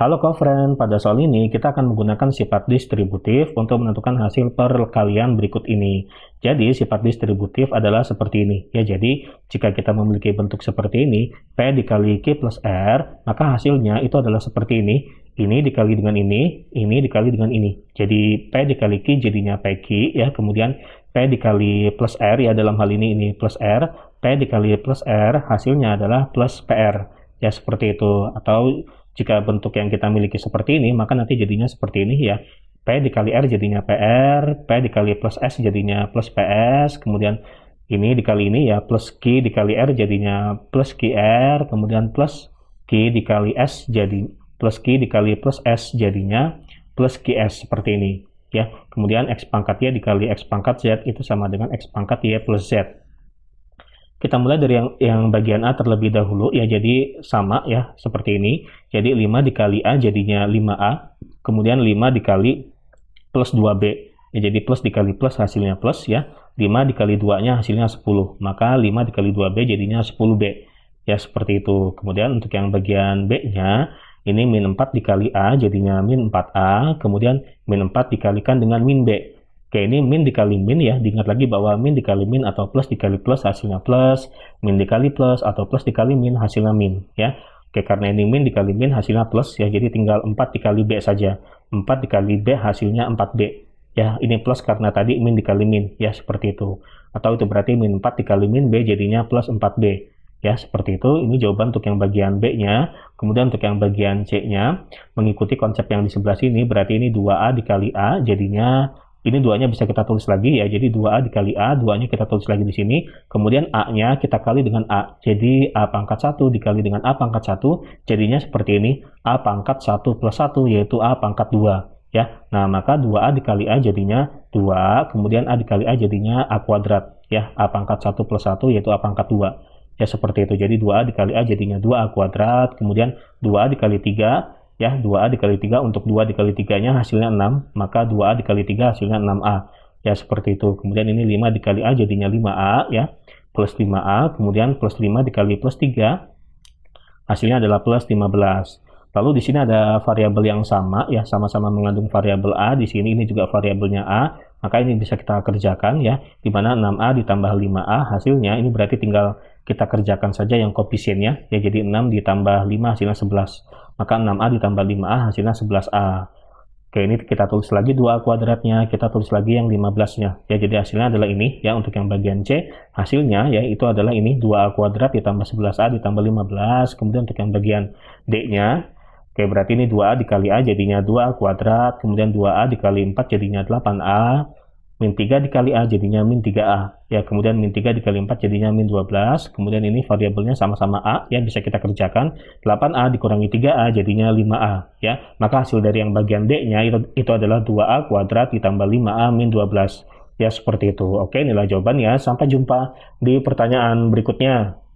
Halo Kofren, pada soal ini kita akan menggunakan sifat distributif untuk menentukan hasil perkalian berikut ini. Jadi sifat distributif adalah seperti ini. Ya jadi jika kita memiliki bentuk seperti ini, P dikali Q plus R, maka hasilnya itu adalah seperti ini. Ini dikali dengan ini, ini dikali dengan ini. Jadi P dikali Q jadinya PQ ya, kemudian P dikali plus R ya dalam hal ini ini plus R, P dikali plus R hasilnya adalah plus PR. Ya seperti itu atau jika bentuk yang kita miliki seperti ini, maka nanti jadinya seperti ini ya. P dikali R jadinya PR, P dikali plus S jadinya plus PS, kemudian ini dikali ini ya, plus Q dikali R jadinya plus QR, kemudian plus Q dikali S jadi plus Q dikali plus S jadinya plus QS seperti ini. ya. Kemudian X pangkat Y dikali X pangkat Z itu sama dengan X pangkat Y plus Z. Kita mulai dari yang, yang bagian A terlebih dahulu, ya jadi sama ya, seperti ini. Jadi 5 dikali A jadinya 5A, kemudian 5 dikali plus 2B. Ya, jadi plus dikali plus hasilnya plus ya, 5 dikali 2-nya hasilnya 10, maka 5 dikali 2B jadinya 10B. Ya seperti itu. Kemudian untuk yang bagian B-nya, ini min 4 dikali A jadinya min 4A, kemudian min 4 dikalikan dengan min B oke ini min dikali min ya diingat lagi bahwa min dikali min atau plus dikali plus hasilnya plus min dikali plus atau plus dikali min hasilnya min ya Oke, karena ini min dikali min hasilnya plus ya, jadi tinggal 4 dikali B saja. 4 dikali B hasilnya 4B. Ya, ini plus karena tadi min dikali min, ya seperti itu. Atau itu berarti min 4 dikali min B jadinya plus 4B. Ya, seperti itu. Ini jawaban untuk yang bagian B-nya. Kemudian untuk yang bagian C-nya, mengikuti konsep yang di sebelah sini, berarti ini 2A dikali A jadinya ini duanya bisa kita tulis lagi ya. Jadi 2A dikali A, duanya kita tulis lagi di sini. Kemudian A-nya kita kali dengan A. Jadi A pangkat 1 dikali dengan A pangkat 1, jadinya seperti ini. A pangkat 1 plus 1 yaitu A pangkat 2. Ya. Nah, maka 2A dikali A jadinya 2 kemudian A dikali A jadinya A kuadrat. Ya, A pangkat 1 plus 1 yaitu A pangkat 2. Ya, seperti itu. Jadi 2A dikali A jadinya 2A kuadrat, kemudian 2A dikali 3 ya 2A dikali 3 untuk 2 dikali 3 nya hasilnya 6 maka 2A dikali 3 hasilnya 6A ya seperti itu kemudian ini 5 dikali A jadinya 5A ya plus 5A kemudian plus 5 dikali plus 3 hasilnya adalah plus 15 lalu di sini ada variabel yang sama ya sama-sama mengandung variabel A di sini ini juga variabelnya A maka ini bisa kita kerjakan ya dimana 6A ditambah 5A hasilnya ini berarti tinggal kita kerjakan saja yang koefisiennya ya jadi 6 ditambah 5 hasilnya 11 maka 6A ditambah 5A hasilnya 11A. Oke, ini kita tulis lagi 2A kuadratnya, kita tulis lagi yang 15-nya. Ya, jadi hasilnya adalah ini, ya, untuk yang bagian C. Hasilnya, ya, itu adalah ini, 2A kuadrat ditambah 11A ditambah 15. Kemudian untuk yang bagian D-nya, oke, berarti ini 2A dikali A jadinya 2A kuadrat. Kemudian 2A dikali 4 jadinya 8A min 3 dikali A jadinya min 3A. Ya, kemudian min 3 dikali 4 jadinya min 12. Kemudian ini variabelnya sama-sama A, ya bisa kita kerjakan. 8A dikurangi 3A jadinya 5A, ya. Maka hasil dari yang bagian D-nya itu, itu adalah 2A kuadrat ditambah 5A min 12. Ya, seperti itu. Oke, inilah ya Sampai jumpa di pertanyaan berikutnya.